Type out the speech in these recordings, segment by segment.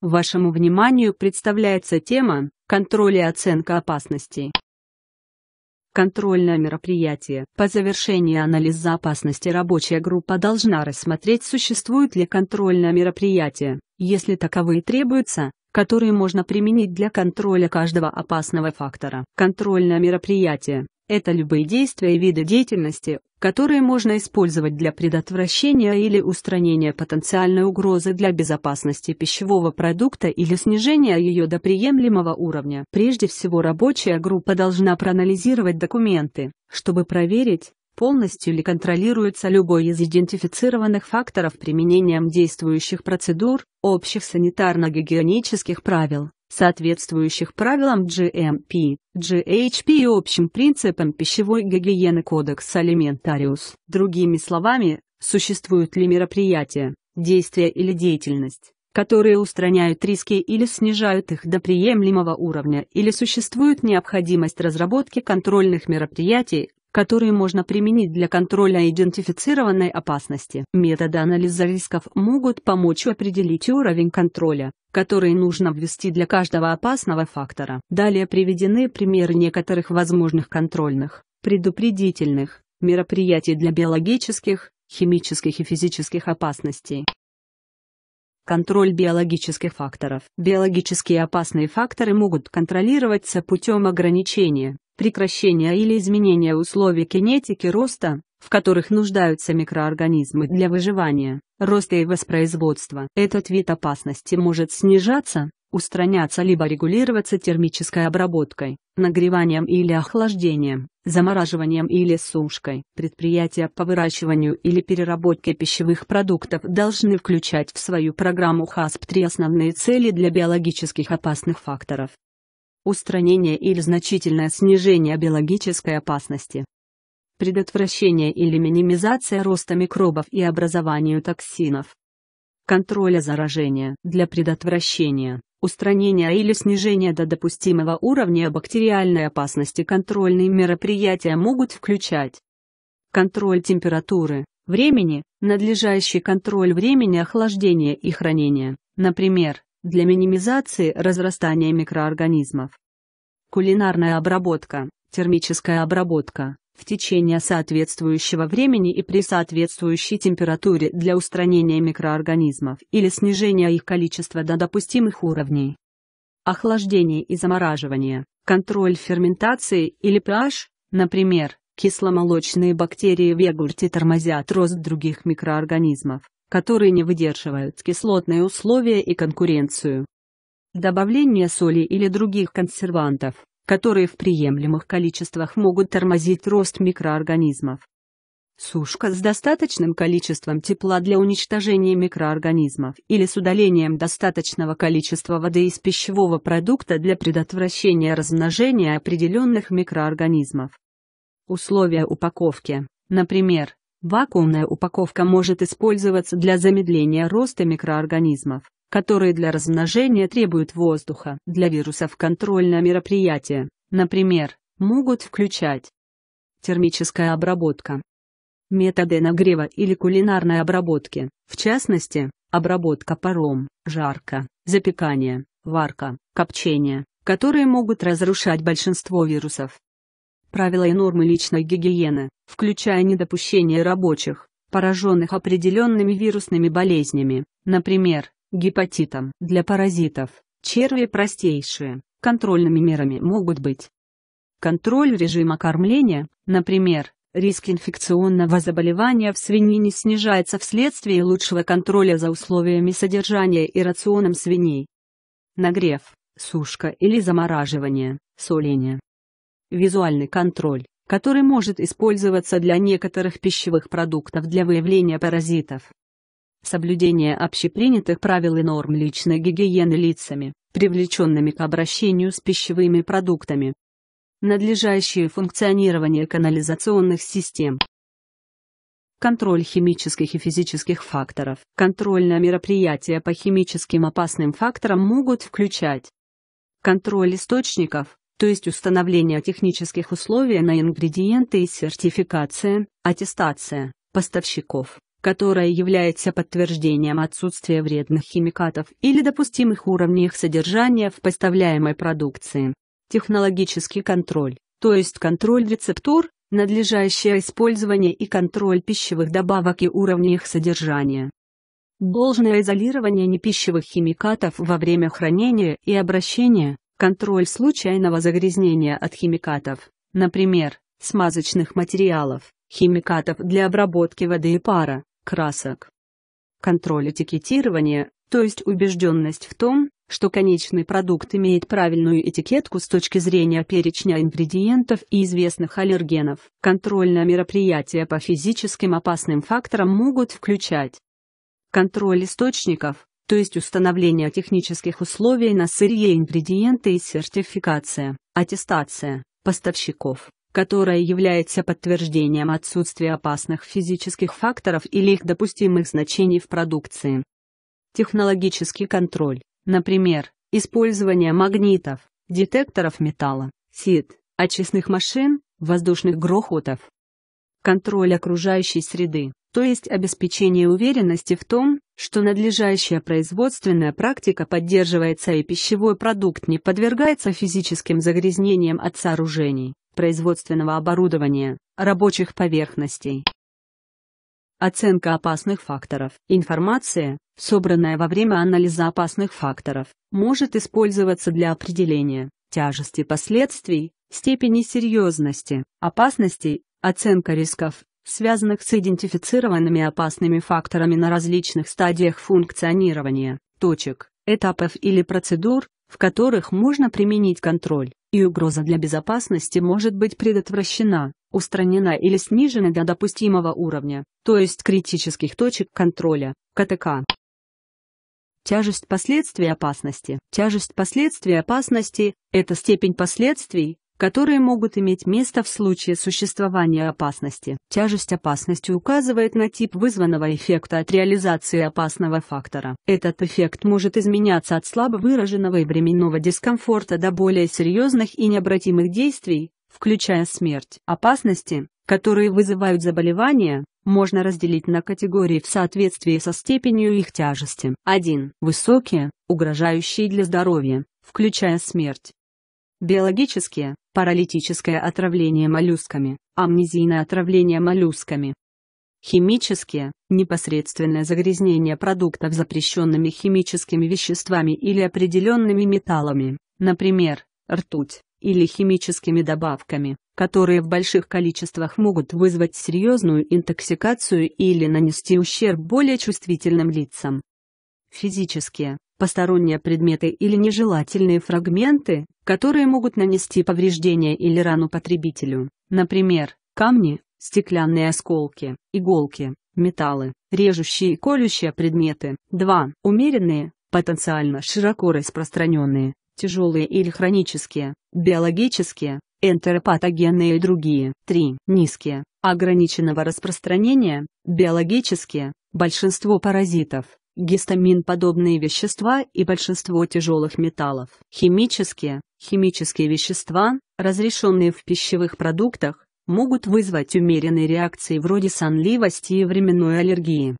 Вашему вниманию представляется тема «Контроль и оценка опасностей». Контрольное мероприятие. По завершении анализа опасности рабочая группа должна рассмотреть, существует ли контрольное мероприятие, если таковые требуются, которые можно применить для контроля каждого опасного фактора. Контрольное мероприятие это любые действия и виды деятельности, которые можно использовать для предотвращения или устранения потенциальной угрозы для безопасности пищевого продукта или снижения ее до приемлемого уровня. Прежде всего рабочая группа должна проанализировать документы, чтобы проверить, полностью ли контролируется любой из идентифицированных факторов применением действующих процедур, общих санитарно-гигиенических правил, соответствующих правилам GMP, GHP и общим принципам пищевой гигиены Кодекс Алиментариус. Другими словами, существуют ли мероприятия, действия или деятельность, которые устраняют риски или снижают их до приемлемого уровня, или существует необходимость разработки контрольных мероприятий, которые можно применить для контроля идентифицированной опасности. Методы анализа рисков могут помочь определить уровень контроля, которые нужно ввести для каждого опасного фактора. Далее приведены примеры некоторых возможных контрольных, предупредительных, мероприятий для биологических, химических и физических опасностей. Контроль биологических факторов. Биологические опасные факторы могут контролироваться путем ограничения, прекращения или изменения условий кинетики роста, в которых нуждаются микроорганизмы для выживания роста и воспроизводства. Этот вид опасности может снижаться, устраняться либо регулироваться термической обработкой, нагреванием или охлаждением, замораживанием или сушкой. Предприятия по выращиванию или переработке пищевых продуктов должны включать в свою программу ХАСП три основные цели для биологических опасных факторов. Устранение или значительное снижение биологической опасности предотвращение или минимизация роста микробов и образованию токсинов, контроля заражения для предотвращения, устранения или снижения до допустимого уровня бактериальной опасности контрольные мероприятия могут включать контроль температуры, времени, надлежащий контроль времени охлаждения и хранения, например, для минимизации разрастания микроорганизмов. Кулинарная обработка, термическая обработка, в течение соответствующего времени и при соответствующей температуре для устранения микроорганизмов или снижения их количества до допустимых уровней. Охлаждение и замораживание, контроль ферментации или pH, например, кисломолочные бактерии в йогурте тормозят рост других микроорганизмов, которые не выдерживают кислотные условия и конкуренцию. Добавление соли или других консервантов, которые в приемлемых количествах могут тормозить рост микроорганизмов. Сушка с достаточным количеством тепла для уничтожения микроорганизмов или с удалением достаточного количества воды из пищевого продукта для предотвращения размножения определенных микроорганизмов. Условия упаковки. Например, вакуумная упаковка может использоваться для замедления роста микроорганизмов которые для размножения требуют воздуха. Для вирусов контрольное мероприятие, например, могут включать термическая обработка, методы нагрева или кулинарной обработки, в частности, обработка паром, жарка, запекание, варка, копчение, которые могут разрушать большинство вирусов. Правила и нормы личной гигиены, включая недопущение рабочих, пораженных определенными вирусными болезнями, например, гепатитом. Для паразитов, черви простейшие, контрольными мерами могут быть контроль режима кормления, например, риск инфекционного заболевания в свинине снижается вследствие лучшего контроля за условиями содержания и рационом свиней. Нагрев, сушка или замораживание, соление. Визуальный контроль, который может использоваться для некоторых пищевых продуктов для выявления паразитов, соблюдение общепринятых правил и норм личной гигиены лицами, привлеченными к обращению с пищевыми продуктами, надлежащее функционирование канализационных систем, контроль химических и физических факторов. Контрольные мероприятия по химическим опасным факторам могут включать контроль источников, то есть установление технических условий на ингредиенты и сертификация, аттестация, поставщиков, которая является подтверждением отсутствия вредных химикатов или допустимых уровней их содержания в поставляемой продукции. Технологический контроль, то есть контроль рецептур, надлежащее использование и контроль пищевых добавок и уровней их содержания. Должное изолирование непищевых химикатов во время хранения и обращения, контроль случайного загрязнения от химикатов, например, смазочных материалов, химикатов для обработки воды и пара, красок. Контроль этикетирования, то есть убежденность в том, что конечный продукт имеет правильную этикетку с точки зрения перечня ингредиентов и известных аллергенов. Контрольные мероприятия по физическим опасным факторам могут включать контроль источников, то есть установление технических условий на сырье ингредиенты и сертификация, аттестация, поставщиков, которая является подтверждением отсутствия опасных физических факторов или их допустимых значений в продукции. Технологический контроль, например, использование магнитов, детекторов металла, СИД, очистных машин, воздушных грохотов. Контроль окружающей среды, то есть обеспечение уверенности в том, что надлежащая производственная практика поддерживается и пищевой продукт не подвергается физическим загрязнениям от сооружений, производственного оборудования, рабочих поверхностей. Оценка опасных факторов. Информация, собранная во время анализа опасных факторов, может использоваться для определения тяжести последствий, степени серьезности, опасностей, оценка рисков, связанных с идентифицированными опасными факторами на различных стадиях функционирования, точек, этапов или процедур, в которых можно применить контроль и угроза для безопасности может быть предотвращена, устранена или снижена до допустимого уровня, то есть критических точек контроля, КТК. Тяжесть последствий опасности. Тяжесть последствий опасности – это степень последствий, которые могут иметь место в случае существования опасности. Тяжесть опасности указывает на тип вызванного эффекта от реализации опасного фактора. Этот эффект может изменяться от слабо выраженного и временного дискомфорта до более серьезных и необратимых действий, включая смерть. Опасности, которые вызывают заболевания, можно разделить на категории в соответствии со степенью их тяжести. 1. Высокие, угрожающие для здоровья, включая смерть. Биологические, паралитическое отравление моллюсками, амнезийное отравление моллюсками. Химические, непосредственное загрязнение продуктов запрещенными химическими веществами или определенными металлами, например, ртуть, или химическими добавками, которые в больших количествах могут вызвать серьезную интоксикацию или нанести ущерб более чувствительным лицам. Физические, посторонние предметы или нежелательные фрагменты, которые могут нанести повреждения или рану потребителю, например, камни, стеклянные осколки, иголки, металлы, режущие и колющие предметы. 2. Умеренные, потенциально широко распространенные, тяжелые или хронические, биологические, энтеропатогенные и другие. 3. Низкие, ограниченного распространения, биологические, большинство паразитов, гистамин-подобные вещества и большинство тяжелых металлов. Химические, химические вещества, разрешенные в пищевых продуктах, могут вызвать умеренные реакции вроде сонливости и временной аллергии.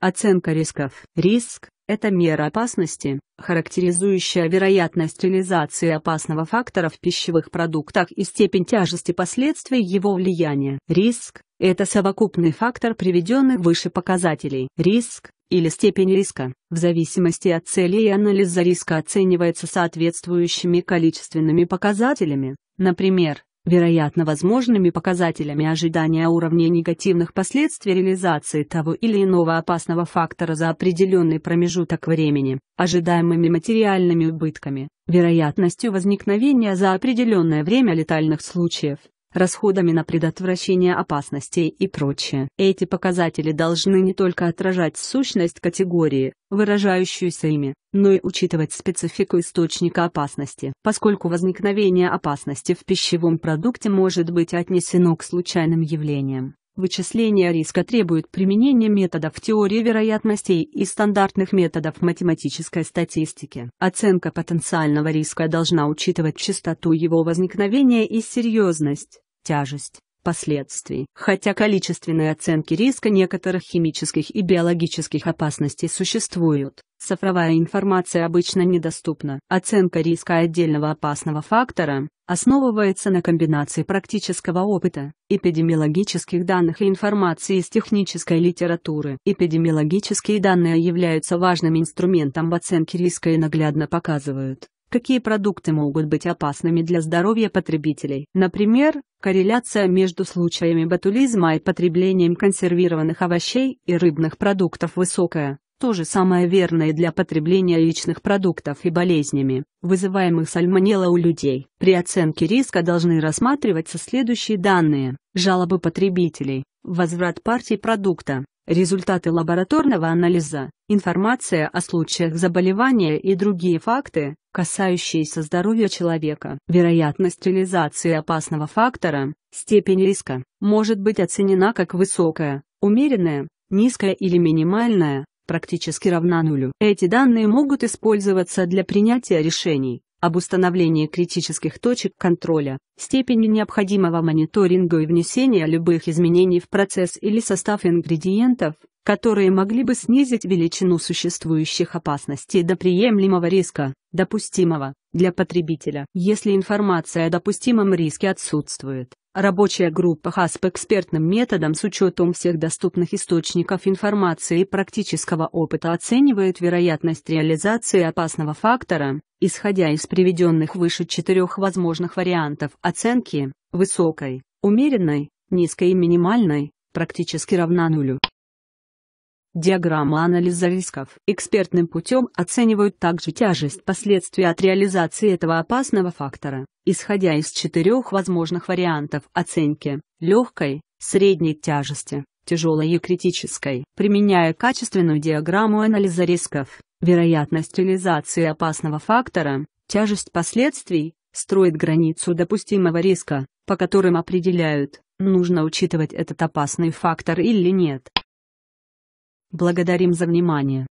Оценка рисков. Риск – это мера опасности, характеризующая вероятность реализации опасного фактора в пищевых продуктах и степень тяжести последствий его влияния. Риск это совокупный фактор приведенных выше показателей. Риск, или степень риска, в зависимости от цели и анализа риска оценивается соответствующими количественными показателями, например, вероятно возможными показателями ожидания уровня негативных последствий реализации того или иного опасного фактора за определенный промежуток времени, ожидаемыми материальными убытками, вероятностью возникновения за определенное время летальных случаев, расходами на предотвращение опасностей и прочее. Эти показатели должны не только отражать сущность категории, выражающуюся ими, но и учитывать специфику источника опасности. Поскольку возникновение опасности в пищевом продукте может быть отнесено к случайным явлениям, Вычисление риска требует применения методов теории вероятностей и стандартных методов математической статистики. Оценка потенциального риска должна учитывать частоту его возникновения и серьезность, тяжесть, последствий, хотя количественные оценки риска некоторых химических и биологических опасностей существуют. Цифровая информация обычно недоступна. Оценка риска отдельного опасного фактора основывается на комбинации практического опыта, эпидемиологических данных и информации из технической литературы. Эпидемиологические данные являются важным инструментом в оценке риска и наглядно показывают, Какие продукты могут быть опасными для здоровья потребителей? Например, корреляция между случаями ботулизма и потреблением консервированных овощей и рыбных продуктов высокая. То же самое верно и для потребления яичных продуктов и болезнями, вызываемых сальмонелла у людей. При оценке риска должны рассматриваться следующие данные. Жалобы потребителей, возврат партии продукта, результаты лабораторного анализа, информация о случаях заболевания и другие факты, касающиеся здоровья человека. Вероятность реализации опасного фактора, степень риска, может быть оценена как высокая, умеренная, низкая или минимальная, практически равна нулю. Эти данные могут использоваться для принятия решений об установлении критических точек контроля, степени необходимого мониторинга и внесения любых изменений в процесс или состав ингредиентов, которые могли бы снизить величину существующих опасностей до приемлемого риска, допустимого для потребителя. Если информация о допустимом риске отсутствует, Рабочая группа ХАС по экспертным методам с учетом всех доступных источников информации и практического опыта оценивает вероятность реализации опасного фактора, исходя из приведенных выше четырех возможных вариантов оценки, высокой, умеренной, низкой и минимальной, практически равна нулю. Диаграмма анализа рисков экспертным путем оценивают также тяжесть последствий от реализации этого опасного фактора, исходя из четырех возможных вариантов оценки – легкой, средней тяжести, тяжелой и критической. Применяя качественную диаграмму анализа рисков, вероятность реализации опасного фактора, тяжесть последствий, строит границу допустимого риска, по которым определяют, нужно учитывать этот опасный фактор или нет. Благодарим за внимание.